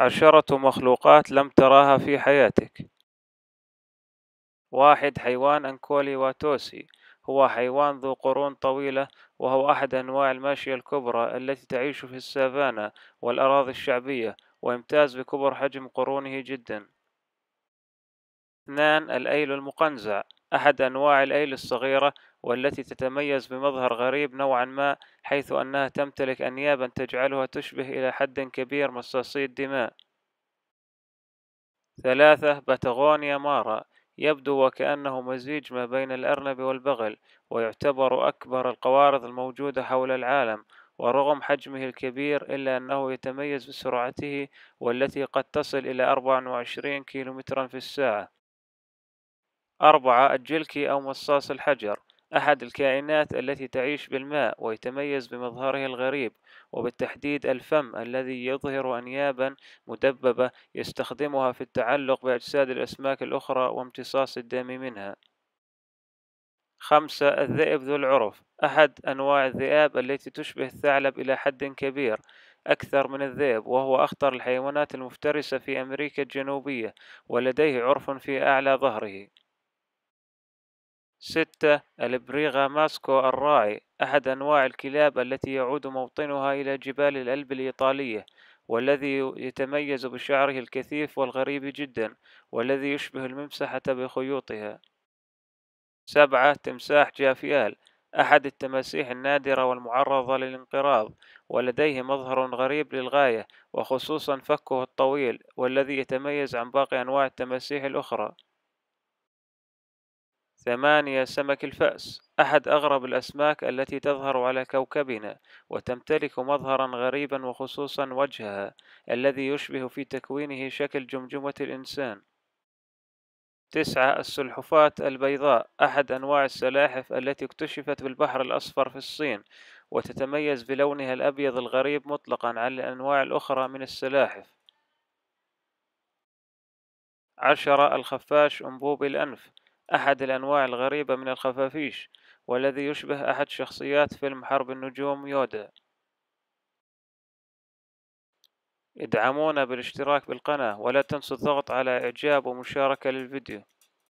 عشرة مخلوقات لم تراها في حياتك واحد حيوان أنكولي واتوسي هو حيوان ذو قرون طويلة وهو أحد أنواع الماشية الكبرى التي تعيش في السافانا والأراضي الشعبية ويمتاز بكبر حجم قرونه جدا اثنان الأيل المقنزع أحد أنواع الأيل الصغيرة والتي تتميز بمظهر غريب نوعا ما حيث أنها تمتلك أنيابا تجعلها تشبه إلى حد كبير مصاصي الدماء ثلاثة باتاغونيا مارا يبدو وكأنه مزيج ما بين الأرنب والبغل ويعتبر أكبر القوارض الموجودة حول العالم ورغم حجمه الكبير إلا أنه يتميز بسرعته والتي قد تصل إلى 24 كيلومترا في الساعة أربعة الجلكي أو مصاص الحجر أحد الكائنات التي تعيش بالماء ويتميز بمظهره الغريب وبالتحديد الفم الذي يظهر أنيابا مدببة يستخدمها في التعلق بأجساد الأسماك الأخرى وامتصاص الدم منها خمسة الذئب ذو العرف أحد أنواع الذئاب التي تشبه الثعلب إلى حد كبير أكثر من الذئب وهو أخطر الحيوانات المفترسة في أمريكا الجنوبية ولديه عرف في أعلى ظهره ستة البريغا ماسكو الراعي أحد أنواع الكلاب التي يعود موطنها إلى جبال الألب الإيطالية والذي يتميز بشعره الكثيف والغريب جدا والذي يشبه الممسحة بخيوطها سبعة تمساح جافيال أحد التماسيح النادرة والمعرضة للانقراض ولديه مظهر غريب للغاية وخصوصا فكه الطويل والذي يتميز عن باقي أنواع التماسيح الأخرى ثمانية سمك الفأس أحد أغرب الأسماك التي تظهر على كوكبنا وتمتلك مظهرا غريبا وخصوصا وجهها الذي يشبه في تكوينه شكل جمجمة الإنسان تسعة السلحفاة البيضاء أحد أنواع السلاحف التي اكتشفت بالبحر الأصفر في الصين وتتميز بلونها الأبيض الغريب مطلقا عن الأنواع الأخرى من السلاحف عشرة الخفاش أنبوب الأنف أحد الأنواع الغريبة من الخفافيش والذي يشبه أحد شخصيات فيلم حرب النجوم يودا ادعمونا بالاشتراك بالقناة ولا تنسوا الضغط على إعجاب ومشاركة للفيديو